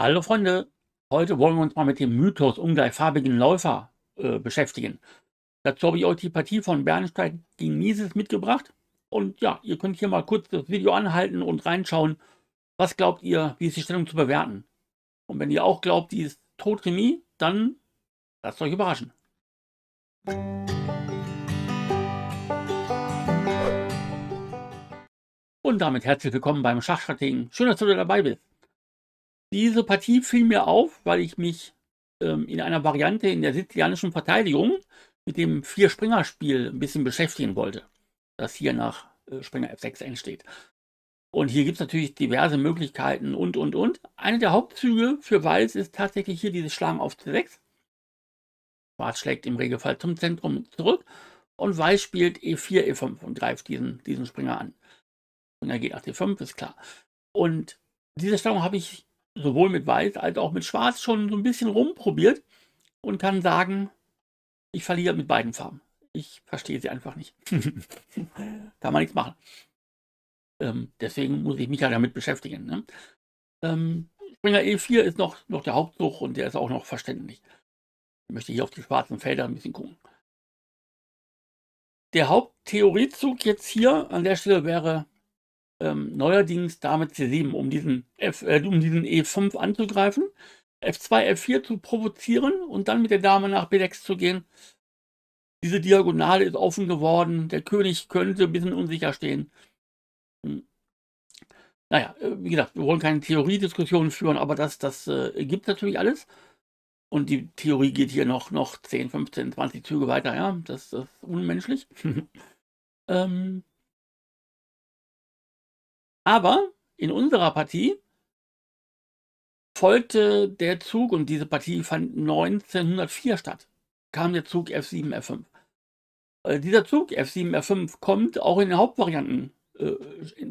Hallo Freunde, heute wollen wir uns mal mit dem Mythos ungleichfarbigen Läufer äh, beschäftigen. Dazu habe ich euch die Partie von Bernstein gegen Mises mitgebracht. Und ja, ihr könnt hier mal kurz das Video anhalten und reinschauen, was glaubt ihr, wie ist die Stellung zu bewerten. Und wenn ihr auch glaubt, die ist Totremie, dann lasst euch überraschen. Und damit herzlich willkommen beim Schachstrategen. Schön, dass du dabei bist. Diese Partie fiel mir auf, weil ich mich ähm, in einer Variante in der sizilianischen Verteidigung mit dem Vier-Springer-Spiel ein bisschen beschäftigen wollte, das hier nach äh, Springer F6 entsteht. Und hier gibt es natürlich diverse Möglichkeiten und, und, und. Eine der Hauptzüge für Weiß ist tatsächlich hier dieses Schlagen auf C6. Schwarz schlägt im Regelfall zum Zentrum zurück und Weiß spielt E4, E5 und greift diesen, diesen Springer an. Und er geht nach D5, ist klar. Und diese Stellung habe ich sowohl mit Weiß als auch mit Schwarz schon so ein bisschen rumprobiert und kann sagen, ich verliere mit beiden Farben. Ich verstehe sie einfach nicht. kann man nichts machen. Ähm, deswegen muss ich mich ja damit beschäftigen. Ne? Ähm, Springer E4 ist noch, noch der Hauptzug und der ist auch noch verständlich. Ich möchte hier auf die schwarzen Felder ein bisschen gucken. Der Haupttheoriezug jetzt hier an der Stelle wäre ähm, neuerdings damit C7, um diesen, F, äh, um diesen E5 anzugreifen, F2, F4 zu provozieren und dann mit der Dame nach B6 zu gehen. Diese Diagonale ist offen geworden. Der König könnte ein bisschen unsicher stehen. Hm. Naja, äh, wie gesagt, wir wollen keine Theoriediskussionen führen, aber das, das äh, gibt natürlich alles. Und die Theorie geht hier noch, noch 10, 15, 20 Züge weiter. Ja, das, das ist unmenschlich. ähm, aber in unserer Partie folgte der Zug und diese Partie fand 1904 statt. Kam der Zug F7, F5. Äh, dieser Zug F7, F5 kommt auch in den Hauptvarianten äh,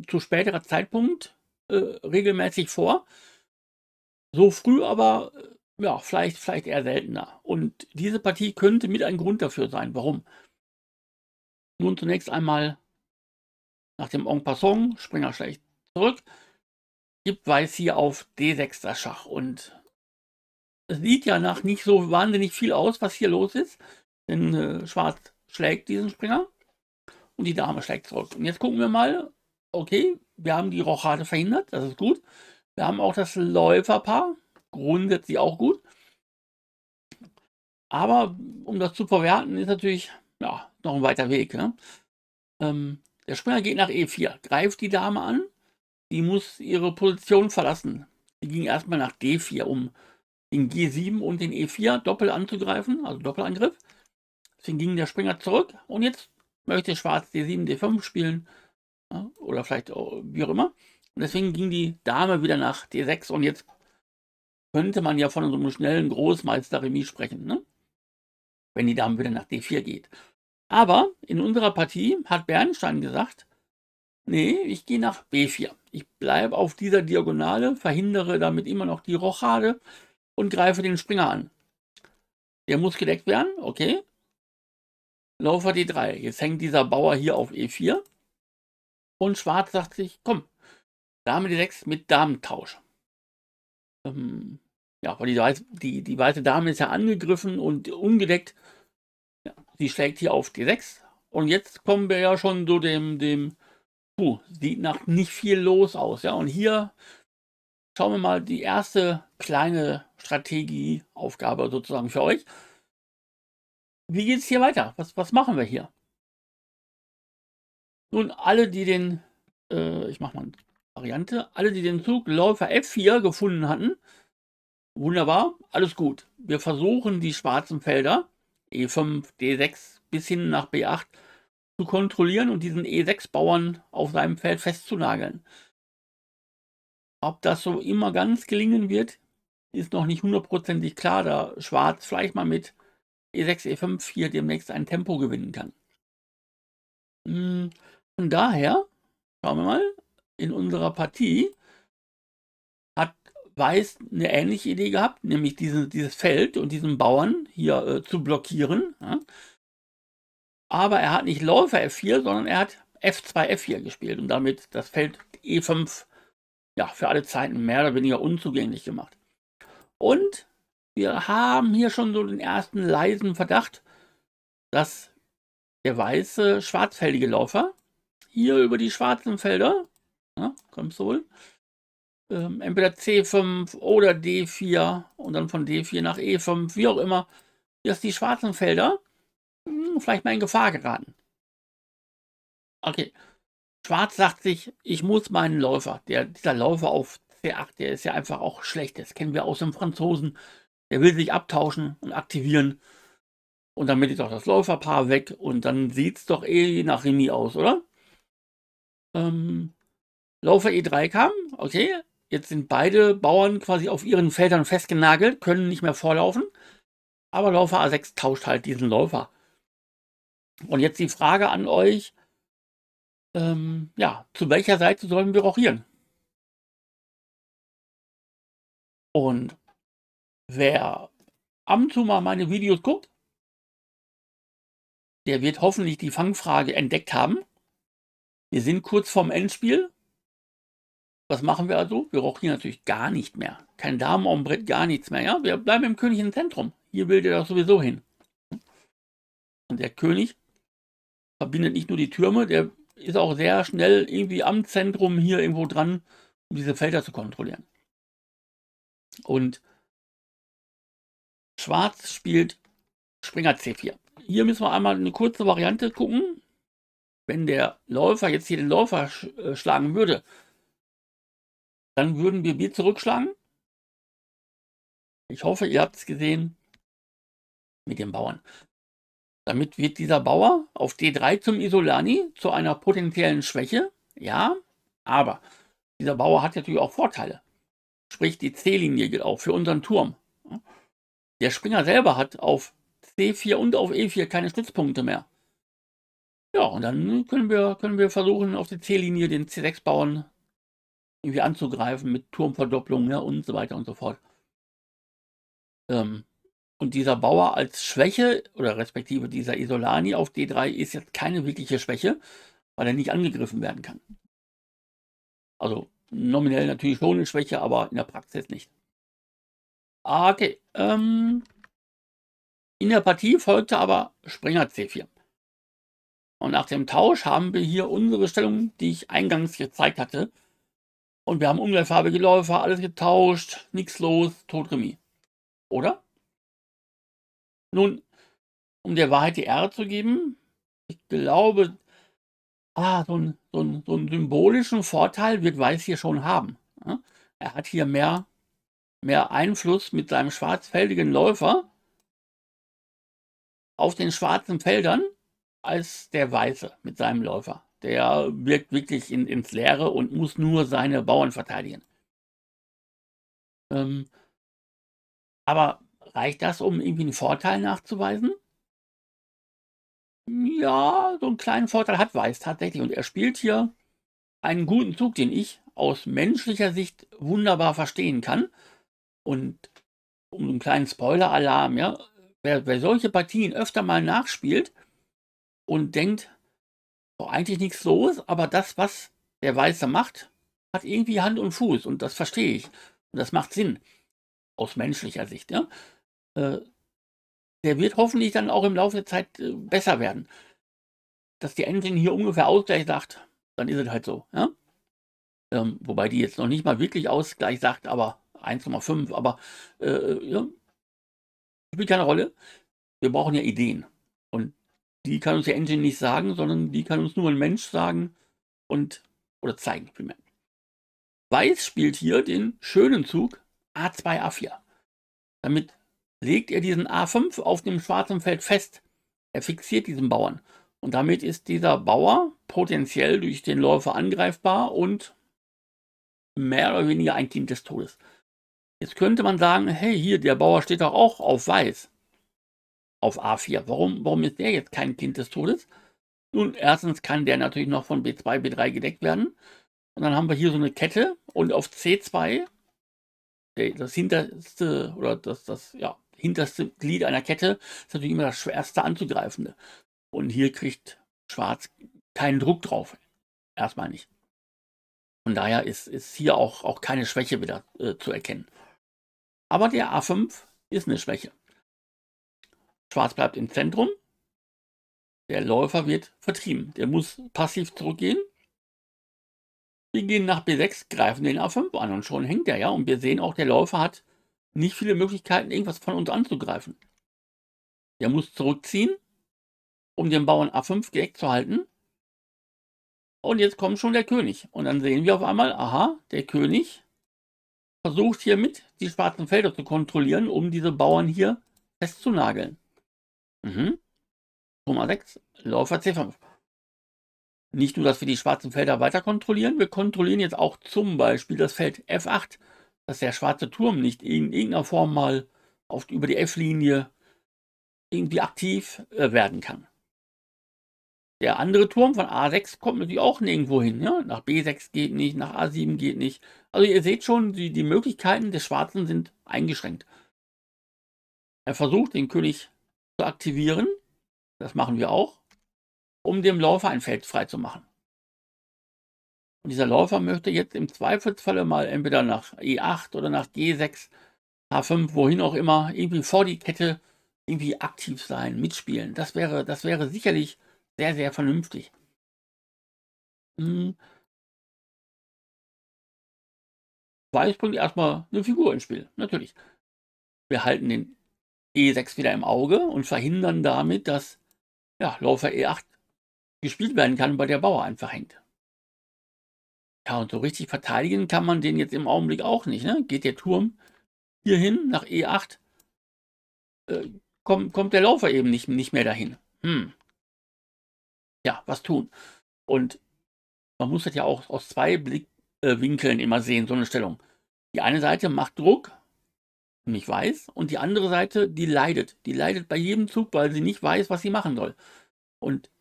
zu späterer Zeitpunkt äh, regelmäßig vor. So früh aber, äh, ja, vielleicht, vielleicht eher seltener. Und diese Partie könnte mit ein Grund dafür sein. Warum? Nun zunächst einmal nach dem En Passant, Springer schlägt zurück, gibt Weiß hier auf D6 das Schach. Und es sieht ja nach nicht so wahnsinnig viel aus, was hier los ist. Denn äh, Schwarz schlägt diesen Springer und die Dame schlägt zurück. Und jetzt gucken wir mal, okay, wir haben die Rochade verhindert, das ist gut. Wir haben auch das Läuferpaar, grundsätzlich auch gut. Aber um das zu verwerten, ist natürlich ja, noch ein weiter Weg. Ne? Ähm, der Springer geht nach E4, greift die Dame an, die muss ihre Position verlassen. Die ging erstmal nach D4, um den G7 und den E4 doppelt anzugreifen, also Doppelangriff. Deswegen ging der Springer zurück und jetzt möchte Schwarz D7, D5 spielen oder vielleicht wie auch immer. Und deswegen ging die Dame wieder nach D6 und jetzt könnte man ja von so einem schnellen Großmeister-Remis sprechen, ne? wenn die Dame wieder nach D4 geht. Aber in unserer Partie hat Bernstein gesagt, nee, ich gehe nach B4. Ich bleibe auf dieser Diagonale, verhindere damit immer noch die Rochade und greife den Springer an. Der muss gedeckt werden, okay. Läufer D3. Jetzt hängt dieser Bauer hier auf E4. Und Schwarz sagt sich, komm, Dame D6 mit Damentausch. Ähm, ja, weil die, die, die weiße Dame ist ja angegriffen und ungedeckt. Sie schlägt hier auf die 6 Und jetzt kommen wir ja schon so dem, dem, puh, sieht nach nicht viel los aus. Ja, und hier schauen wir mal die erste kleine Strategieaufgabe sozusagen für euch. Wie geht es hier weiter? Was, was machen wir hier? Nun, alle, die den, äh, ich mache mal eine Variante, alle, die den Zug Läufer F4 gefunden hatten, wunderbar, alles gut. Wir versuchen die schwarzen Felder E5, D6 bis hin nach B8 zu kontrollieren und diesen E6-Bauern auf seinem Feld festzunageln. Ob das so immer ganz gelingen wird, ist noch nicht hundertprozentig klar, da Schwarz vielleicht mal mit E6, E5 hier demnächst ein Tempo gewinnen kann. Hm, von daher, schauen wir mal, in unserer Partie hat Weiß eine ähnliche Idee gehabt, nämlich diese, dieses Feld und diesen Bauern hier äh, zu blockieren. Ja. Aber er hat nicht Läufer F4, sondern er hat F2, F4 gespielt und damit das Feld E5 ja, für alle Zeiten mehr oder weniger unzugänglich gemacht. Und wir haben hier schon so den ersten leisen Verdacht, dass der weiße schwarzfeldige Läufer hier über die schwarzen Felder, ja, Komsol, ähm, entweder C5 oder D4 und dann von D4 nach E5, wie auch immer, dass die schwarzen Felder mh, hm, vielleicht mal in Gefahr geraten. Okay. Schwarz sagt sich, ich muss meinen Läufer, der, dieser Läufer auf C8, der ist ja einfach auch schlecht, das kennen wir aus dem Franzosen, der will sich abtauschen und aktivieren. Und damit ist auch das Läuferpaar weg und dann sieht es doch eh nach Remis aus, oder? Ähm, Läufer E3 kam, okay, Jetzt sind beide Bauern quasi auf ihren Feldern festgenagelt, können nicht mehr vorlaufen. Aber Läufer A6 tauscht halt diesen Läufer. Und jetzt die Frage an euch, ähm, ja, zu welcher Seite sollen wir rochieren? Und wer ab und zu mal meine Videos guckt, der wird hoffentlich die Fangfrage entdeckt haben. Wir sind kurz vorm Endspiel. Was machen wir also? Wir rauchen natürlich gar nicht mehr. Kein Damen am Brett, gar nichts mehr. Ja, wir bleiben im königlichen Zentrum. Hier will der doch sowieso hin. Und der König verbindet nicht nur die Türme, der ist auch sehr schnell irgendwie am Zentrum hier irgendwo dran, um diese Felder zu kontrollieren. Und Schwarz spielt Springer C4. Hier müssen wir einmal eine kurze Variante gucken. Wenn der Läufer jetzt hier den Läufer sch äh, schlagen würde, dann würden wir Bier zurückschlagen. Ich hoffe, ihr habt es gesehen mit den Bauern. Damit wird dieser Bauer auf D3 zum Isolani zu einer potenziellen Schwäche. Ja, aber dieser Bauer hat natürlich auch Vorteile. Sprich, die C-Linie geht auch für unseren Turm. Der Springer selber hat auf C4 und auf E4 keine Stützpunkte mehr. Ja, und dann können wir, können wir versuchen, auf die C-Linie den C6-Bauern irgendwie anzugreifen mit Turmverdopplung ne, und so weiter und so fort. Ähm, und dieser Bauer als Schwäche oder respektive dieser Isolani auf D3 ist jetzt keine wirkliche Schwäche, weil er nicht angegriffen werden kann. Also nominell natürlich schon eine Schwäche, aber in der Praxis nicht. Ah, okay. Ähm, in der Partie folgte aber Springer C4. Und nach dem Tausch haben wir hier unsere Stellung, die ich eingangs gezeigt hatte, und wir haben ungleichfarbige Läufer, alles getauscht, nichts los, Totremis. Oder? Nun, um der Wahrheit die Ehre zu geben, ich glaube, ah, so, ein, so, ein, so einen symbolischen Vorteil wird Weiß hier schon haben. Ne? Er hat hier mehr, mehr Einfluss mit seinem schwarzfeldigen Läufer auf den schwarzen Feldern als der Weiße mit seinem Läufer der wirkt wirklich in, ins Leere und muss nur seine Bauern verteidigen. Ähm, aber reicht das, um irgendwie einen Vorteil nachzuweisen? Ja, so einen kleinen Vorteil hat Weiß tatsächlich. Und er spielt hier einen guten Zug, den ich aus menschlicher Sicht wunderbar verstehen kann. Und um einen kleinen Spoiler-Alarm, ja, wer, wer solche Partien öfter mal nachspielt und denkt, auch eigentlich nichts los, aber das, was der Weiße macht, hat irgendwie Hand und Fuß und das verstehe ich. Und das macht Sinn. Aus menschlicher Sicht, ja. Äh, der wird hoffentlich dann auch im Laufe der Zeit äh, besser werden. Dass die Engine hier ungefähr Ausgleich sagt, dann ist es halt so, ja. Ähm, wobei die jetzt noch nicht mal wirklich Ausgleich sagt, aber 1,5, aber äh, ja, spielt keine Rolle. Wir brauchen ja Ideen. Und die kann uns der Engine nicht sagen, sondern die kann uns nur ein Mensch sagen und oder zeigen vielmehr. Weiß spielt hier den schönen Zug A2, A4. Damit legt er diesen A5 auf dem schwarzen Feld fest. Er fixiert diesen Bauern. Und damit ist dieser Bauer potenziell durch den Läufer angreifbar und mehr oder weniger ein Kind des Todes. Jetzt könnte man sagen, hey, hier, der Bauer steht doch auch auf Weiß auf A4. Warum, warum ist der jetzt kein Kind des Todes? Nun, erstens kann der natürlich noch von B2, B3 gedeckt werden. Und dann haben wir hier so eine Kette und auf C2, das hinterste oder das, das ja, hinterste Glied einer Kette, ist natürlich immer das schwerste anzugreifende. Und hier kriegt Schwarz keinen Druck drauf. Erstmal nicht. Von daher ist, ist hier auch, auch keine Schwäche wieder äh, zu erkennen. Aber der A5 ist eine Schwäche. Schwarz bleibt im Zentrum. Der Läufer wird vertrieben. Der muss passiv zurückgehen. Wir gehen nach B6, greifen den A5 an und schon hängt er, ja. Und wir sehen auch, der Läufer hat nicht viele Möglichkeiten, irgendwas von uns anzugreifen. Der muss zurückziehen, um den Bauern A5 geeckt zu halten. Und jetzt kommt schon der König. Und dann sehen wir auf einmal, aha, der König versucht hiermit die schwarzen Felder zu kontrollieren, um diese Bauern hier festzunageln. Mhm. Turm 6 Läufer C5. Nicht nur, dass wir die schwarzen Felder weiter kontrollieren, wir kontrollieren jetzt auch zum Beispiel das Feld F8, dass der schwarze Turm nicht in irgendeiner Form mal auf, über die F-Linie irgendwie aktiv äh, werden kann. Der andere Turm von A6 kommt natürlich auch nirgendwo hin. Ja? Nach B6 geht nicht, nach A7 geht nicht. Also ihr seht schon, die, die Möglichkeiten des Schwarzen sind eingeschränkt. Er versucht, den König zu aktivieren. Das machen wir auch, um dem Läufer ein Feld freizumachen. Und dieser Läufer möchte jetzt im Zweifelsfalle mal entweder nach E8 oder nach G6, H5, wohin auch immer, irgendwie vor die Kette irgendwie aktiv sein, mitspielen. Das wäre, das wäre sicherlich sehr, sehr vernünftig. Hm. Weiß bringt erstmal eine Figur ins Spiel, natürlich. Wir halten den E6 wieder im Auge und verhindern damit, dass ja, Läufer E8 gespielt werden kann, weil der Bauer einfach hängt. Ja, und so richtig verteidigen kann man den jetzt im Augenblick auch nicht. Ne? Geht der Turm hier hin nach E8, äh, kommt, kommt der Laufer eben nicht, nicht mehr dahin. Hm. Ja, was tun? Und man muss das ja auch aus zwei Blickwinkeln immer sehen, so eine Stellung. Die eine Seite macht Druck, nicht weiß und die andere Seite, die leidet. Die leidet bei jedem Zug, weil sie nicht weiß, was sie machen soll. Und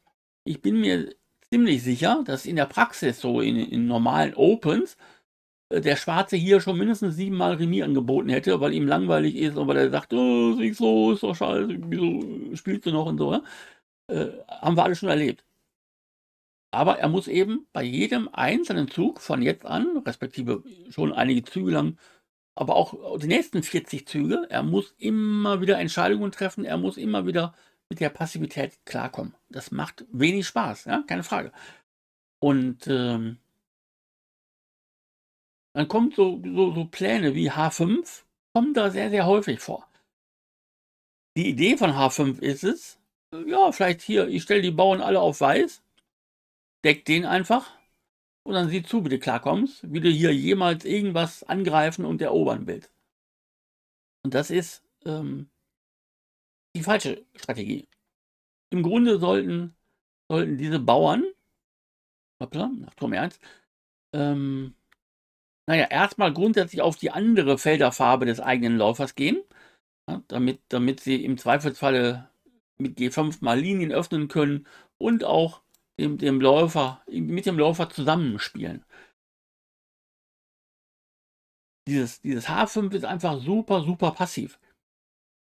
ich bin mir ziemlich sicher, dass in der Praxis, so in, in normalen Opens, äh, der Schwarze hier schon mindestens siebenmal Remis angeboten hätte, weil ihm langweilig ist und weil er sagt, oh, ist nicht so, ist doch scheiße, wieso spielst du noch und so. Äh, haben wir alle schon erlebt. Aber er muss eben bei jedem einzelnen Zug von jetzt an, respektive schon einige Züge lang, aber auch äh, die nächsten 40 Züge. Er muss immer wieder Entscheidungen treffen, er muss immer wieder mit der Passivität klarkommen. Das macht wenig Spaß, ja? keine Frage. Und ähm, dann kommen so, so, so Pläne wie H5, kommen da sehr, sehr häufig vor. Die Idee von H5 ist es, äh, ja, vielleicht hier, ich stelle die Bauern alle auf weiß, deck den einfach und dann sieh zu, wie du klarkommst, wie du hier jemals irgendwas angreifen und erobern willst. Und das ist ähm, die falsche Strategie. Im Grunde sollten, sollten diese Bauern, hoppla, nach Turm Ernst, ähm, naja, erstmal grundsätzlich auf die andere Felderfarbe des eigenen Läufers gehen, ja, damit, damit sie im Zweifelsfalle mit G5 mal Linien öffnen können und auch dem, dem Läufer, mit dem Läufer zusammenspielen. Dieses, dieses H5 ist einfach super, super passiv.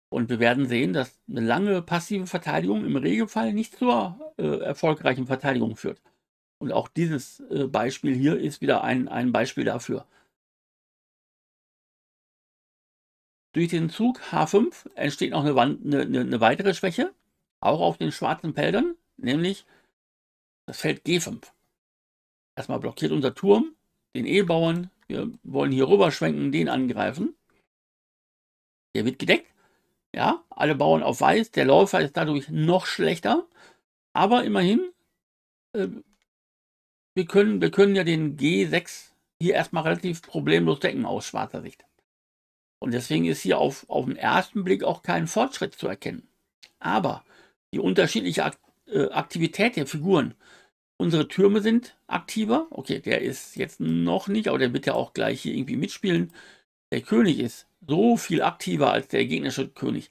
Und wir werden sehen, dass eine lange passive Verteidigung im Regelfall nicht zur äh, erfolgreichen Verteidigung führt. Und auch dieses äh, Beispiel hier ist wieder ein, ein Beispiel dafür. Durch den Zug H5 entsteht noch eine, eine, eine weitere Schwäche, auch auf den schwarzen Feldern, nämlich das Feld G5. Erstmal blockiert unser Turm den E-Bauern. Wir wollen hier rüber schwenken, den angreifen. Der wird gedeckt. Ja, alle Bauern auf Weiß. Der Läufer ist dadurch noch schlechter. Aber immerhin, äh, wir, können, wir können ja den G6 hier erstmal relativ problemlos decken aus schwarzer Sicht. Und deswegen ist hier auf, auf den ersten Blick auch kein Fortschritt zu erkennen. Aber die unterschiedliche Aktivität äh, Aktivität der Figuren. Unsere Türme sind aktiver. Okay, der ist jetzt noch nicht, aber der wird ja auch gleich hier irgendwie mitspielen. Der König ist so viel aktiver als der gegnerische König.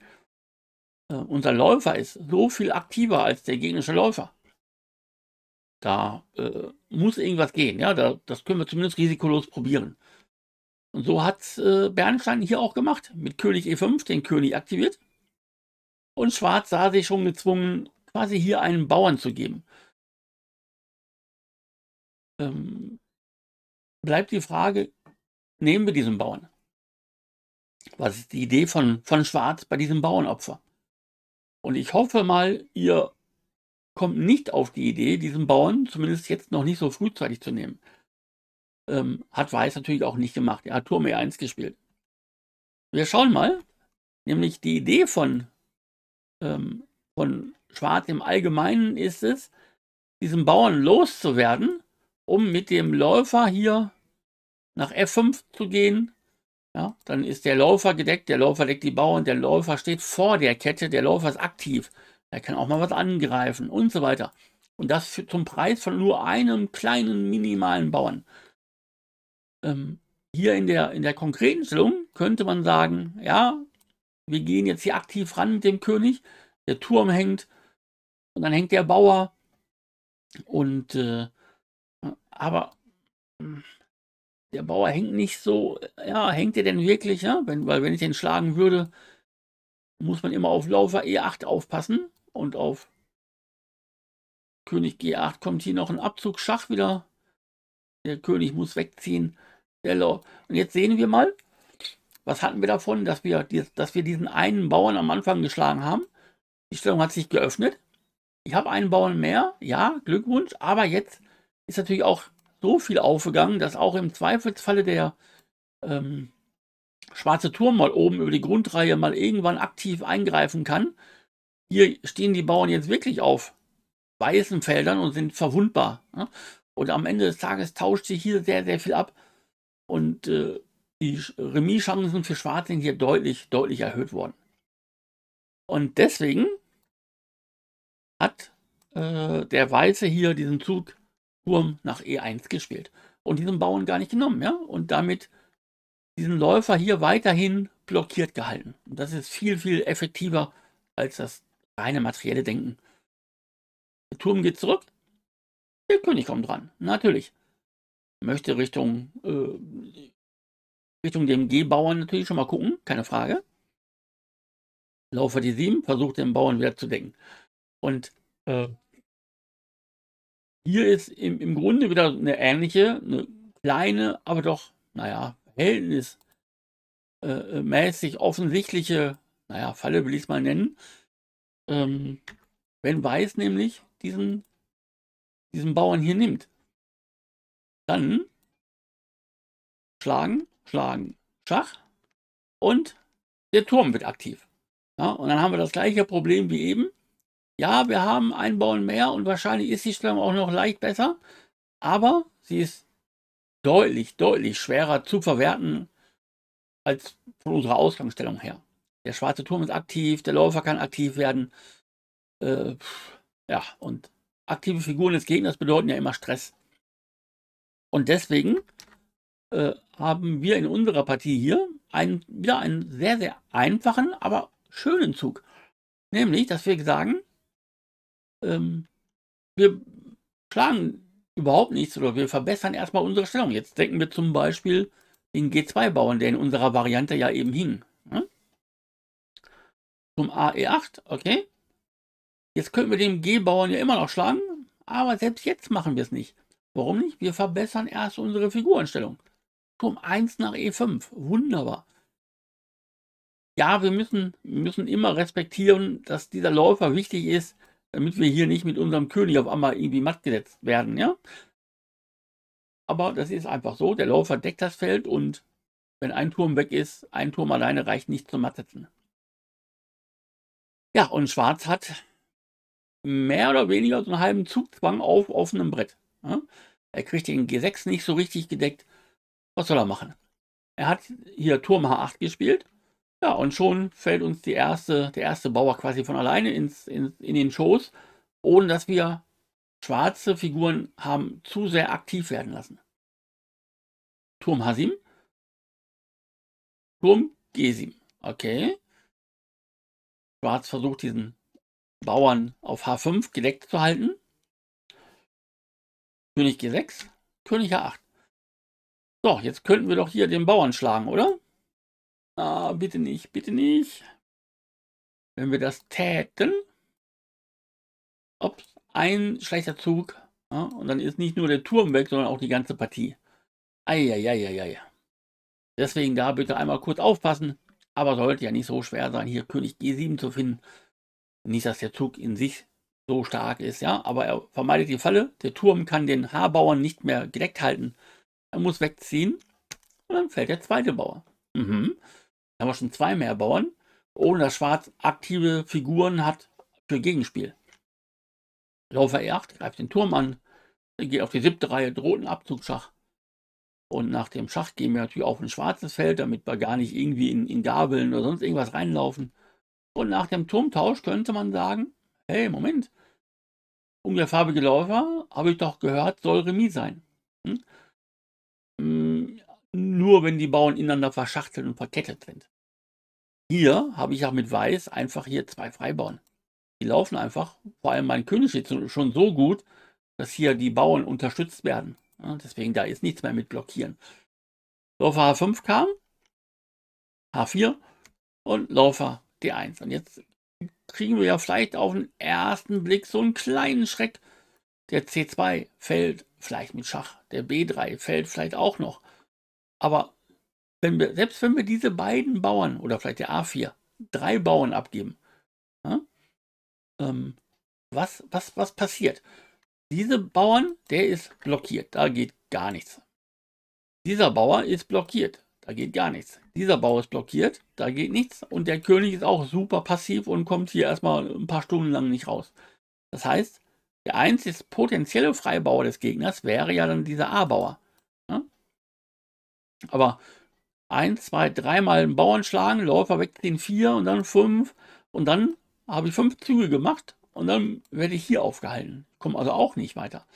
Äh, unser Läufer ist so viel aktiver als der gegnerische Läufer. Da äh, muss irgendwas gehen, ja. Da, das können wir zumindest risikolos probieren. Und so hat äh, Bernstein hier auch gemacht. Mit König E5 den König aktiviert. Und Schwarz sah sich schon gezwungen, quasi hier einen Bauern zu geben. Ähm, bleibt die Frage, nehmen wir diesen Bauern? Was ist die Idee von, von Schwarz bei diesem Bauernopfer? Und ich hoffe mal, ihr kommt nicht auf die Idee, diesen Bauern zumindest jetzt noch nicht so frühzeitig zu nehmen. Ähm, hat Weiß natürlich auch nicht gemacht. Er hat Turm E1 gespielt. Wir schauen mal, nämlich die Idee von, ähm, von Schwarz im Allgemeinen ist es, diesen Bauern loszuwerden, um mit dem Läufer hier nach F5 zu gehen. Ja, dann ist der Läufer gedeckt, der Läufer deckt die Bauern, der Läufer steht vor der Kette, der Läufer ist aktiv, er kann auch mal was angreifen und so weiter. Und das für, zum Preis von nur einem kleinen minimalen Bauern. Ähm, hier in der, in der konkreten Stellung könnte man sagen, ja, wir gehen jetzt hier aktiv ran mit dem König, der Turm hängt und dann hängt der Bauer. Und äh, aber hm, der Bauer hängt nicht so, ja, hängt er denn wirklich, ja? Wenn, weil wenn ich den schlagen würde, muss man immer auf Laufer E8 aufpassen und auf König G8 kommt hier noch ein Abzug Schach wieder. Der König muss wegziehen. Und jetzt sehen wir mal, was hatten wir davon, dass wir, dass wir diesen einen Bauern am Anfang geschlagen haben. Die Stellung hat sich geöffnet. Ich habe einen Bauern mehr, ja, Glückwunsch, aber jetzt ist natürlich auch so viel aufgegangen, dass auch im Zweifelsfalle der ähm, schwarze Turm mal oben über die Grundreihe mal irgendwann aktiv eingreifen kann. Hier stehen die Bauern jetzt wirklich auf weißen Feldern und sind verwundbar. Ne? Und am Ende des Tages tauscht sich hier sehr, sehr viel ab. Und äh, die Remischancen für Schwarz sind hier deutlich, deutlich erhöht worden. Und deswegen hat äh, der Weiße hier diesen Zug Turm nach E1 gespielt und diesen Bauern gar nicht genommen, ja? Und damit diesen Läufer hier weiterhin blockiert gehalten. Und das ist viel, viel effektiver als das reine materielle Denken. Der Turm geht zurück, der König kommt dran, natürlich. Möchte Richtung, äh, Richtung dem G-Bauern natürlich schon mal gucken, keine Frage. Laufer die sieben, versucht den Bauern wieder zu decken. Und äh, hier ist im, im Grunde wieder eine ähnliche, eine kleine, aber doch, naja, verhältnismäßig äh, äh, offensichtliche, naja, Falle will ich es mal nennen. Ähm, wenn Weiß nämlich diesen, diesen Bauern hier nimmt, dann schlagen, schlagen, Schach und der Turm wird aktiv. Ja, und dann haben wir das gleiche Problem wie eben. Ja, wir haben ein Bauen mehr und wahrscheinlich ist die Stellung auch noch leicht besser, aber sie ist deutlich, deutlich schwerer zu verwerten als von unserer Ausgangsstellung her. Der schwarze Turm ist aktiv, der Läufer kann aktiv werden. Äh, ja, und aktive Figuren des Gegners bedeuten ja immer Stress. Und deswegen äh, haben wir in unserer Partie hier einen, wieder einen sehr, sehr einfachen, aber schönen Zug. Nämlich, dass wir sagen, ähm, wir planen überhaupt nichts oder wir verbessern erstmal unsere Stellung. Jetzt denken wir zum Beispiel den G2-Bauern, der in unserer Variante ja eben hing. Ne? Zum AE8, okay. Jetzt könnten wir den G-Bauern ja immer noch schlagen, aber selbst jetzt machen wir es nicht. Warum nicht? Wir verbessern erst unsere Figurenstellung. Turm 1 nach E5. Wunderbar ja, wir müssen, müssen immer respektieren, dass dieser Läufer wichtig ist, damit wir hier nicht mit unserem König auf einmal irgendwie matt gesetzt werden, ja. Aber das ist einfach so, der Läufer deckt das Feld und wenn ein Turm weg ist, ein Turm alleine reicht nicht zum Mattsetzen. Ja, und Schwarz hat mehr oder weniger so einen halben Zugzwang auf offenem Brett. Ja? Er kriegt den G6 nicht so richtig gedeckt. Was soll er machen? Er hat hier Turm H8 gespielt ja, und schon fällt uns die erste, der erste Bauer quasi von alleine ins, in, in den Schoß, ohne dass wir schwarze Figuren haben zu sehr aktiv werden lassen. Turm Hasim. Turm Gesim. Okay. Schwarz versucht diesen Bauern auf H5 gedeckt zu halten. König G6, König H8. So, jetzt könnten wir doch hier den Bauern schlagen, oder? Ah, bitte nicht, bitte nicht. Wenn wir das täten, ups, ein schlechter Zug. Ja, und dann ist nicht nur der Turm weg, sondern auch die ganze Partie. Eieieiei. Deswegen da bitte einmal kurz aufpassen. Aber sollte ja nicht so schwer sein, hier König G7 zu finden. Nicht, dass der Zug in sich so stark ist, ja. Aber er vermeidet die Falle. Der Turm kann den H-Bauern nicht mehr gedeckt halten. Er muss wegziehen. Und dann fällt der zweite Bauer. Mhm. Da haben wir schon zwei mehr Bauern, ohne dass Schwarz aktive Figuren hat für Gegenspiel. Laufer E8 greift den Turm an, geht auf die siebte Reihe, droht einen Abzugsschach. Und nach dem Schach gehen wir natürlich auf ein schwarzes Feld, damit wir gar nicht irgendwie in, in Gabeln oder sonst irgendwas reinlaufen. Und nach dem Turmtausch könnte man sagen, hey, Moment, um der farbige Läufer, habe ich doch gehört, soll Remis sein. Hm? hm nur wenn die Bauern ineinander verschachtelt und verkettet sind. Hier habe ich ja mit Weiß einfach hier zwei Freibauern. Die laufen einfach, vor allem mein König jetzt schon so gut, dass hier die Bauern unterstützt werden. Ja, deswegen da ist nichts mehr mit blockieren. Läufer H5 kam, H4 und Läufer D1. Und jetzt kriegen wir ja vielleicht auf den ersten Blick so einen kleinen Schreck. Der C2 fällt vielleicht mit Schach, der B3 fällt vielleicht auch noch. Aber wenn wir, selbst wenn wir diese beiden Bauern oder vielleicht der A4, drei Bauern abgeben, ja, ähm, was, was, was passiert? Diese Bauern, der ist blockiert, da geht gar nichts. Dieser Bauer ist blockiert, da geht gar nichts. Dieser Bauer ist blockiert, da geht nichts. Und der König ist auch super passiv und kommt hier erstmal ein paar Stunden lang nicht raus. Das heißt, der einzige potenzielle Freibauer des Gegners wäre ja dann dieser A-Bauer. Aber ein, zwei, dreimal einen Bauern schlagen, Läufer wegziehen, vier und dann fünf. Und dann habe ich fünf Züge gemacht und dann werde ich hier aufgehalten. Komme also auch nicht weiter.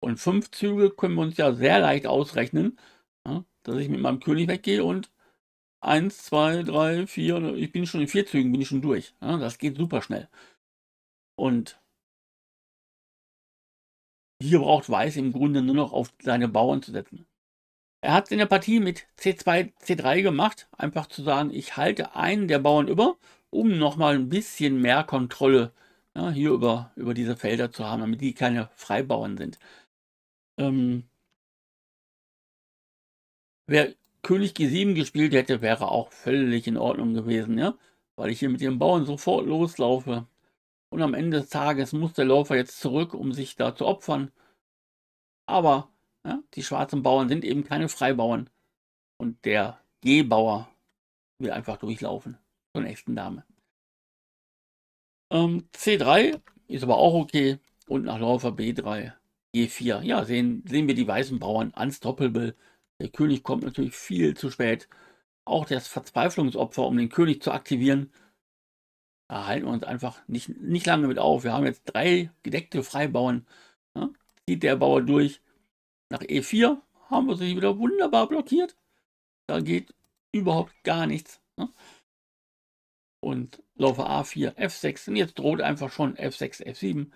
Und fünf Züge können wir uns ja sehr leicht ausrechnen, ja, ne? dass ich mit meinem König weggehe und eins, zwei, drei, vier, ich bin schon in vier Zügen, bin ich schon durch. Ja, ne? das geht super schnell. Und hier braucht Weiß im Grunde nur noch auf seine Bauern zu setzen. Er hat es in der Partie mit C2, C3 gemacht, einfach zu sagen, ich halte einen der Bauern über, um nochmal ein bisschen mehr Kontrolle ja, hier über, über diese Felder zu haben, damit die keine Freibauern sind. Ähm, wer König G7 gespielt hätte, wäre auch völlig in Ordnung gewesen, ja, weil ich hier mit dem Bauern sofort loslaufe. Und am Ende des Tages muss der Läufer jetzt zurück, um sich da zu opfern. Aber ja? Die schwarzen Bauern sind eben keine Freibauern. Und der G-Bauer will einfach durchlaufen zur nächsten Dame. Ähm, C3 ist aber auch okay. Und nach Läufer B3, G4. Ja, sehen, sehen wir die weißen Bauern unstoppable. Der König kommt natürlich viel zu spät. Auch das Verzweiflungsopfer, um den König zu aktivieren. Da halten wir uns einfach nicht, nicht lange mit auf. Wir haben jetzt drei gedeckte Freibauern. Ja? Zieht der Bauer durch, nach E4 haben wir sie wieder wunderbar blockiert. Da geht überhaupt gar nichts. Ne? Und Läufer A4, F6 und jetzt droht einfach schon F6, F7.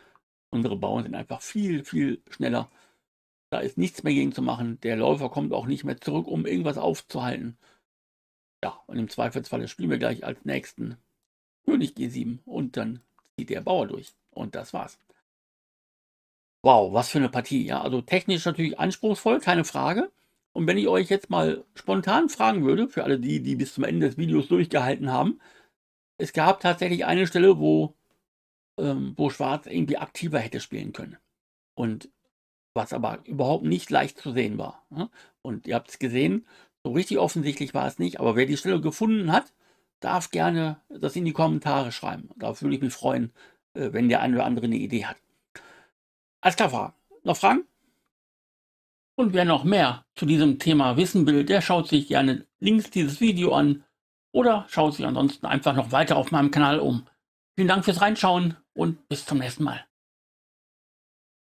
Unsere Bauern sind einfach viel, viel schneller. Da ist nichts mehr gegen zu machen. Der Läufer kommt auch nicht mehr zurück, um irgendwas aufzuhalten. Ja, und im Zweifelsfall spielen wir gleich als nächsten König G7 und dann zieht der Bauer durch. Und das war's. Wow, was für eine Partie. Ja, also technisch natürlich anspruchsvoll, keine Frage. Und wenn ich euch jetzt mal spontan fragen würde, für alle die, die bis zum Ende des Videos durchgehalten haben, es gab tatsächlich eine Stelle, wo, ähm, wo Schwarz irgendwie aktiver hätte spielen können. Und was aber überhaupt nicht leicht zu sehen war. Ne? Und ihr habt es gesehen, so richtig offensichtlich war es nicht. Aber wer die Stelle gefunden hat, darf gerne das in die Kommentare schreiben. Dafür würde ich mich freuen, äh, wenn der eine oder andere eine Idee hat. Alles klar, war. Noch Fragen? Und wer noch mehr zu diesem Thema wissen will, der schaut sich gerne links dieses Video an oder schaut sich ansonsten einfach noch weiter auf meinem Kanal um. Vielen Dank fürs Reinschauen und bis zum nächsten Mal.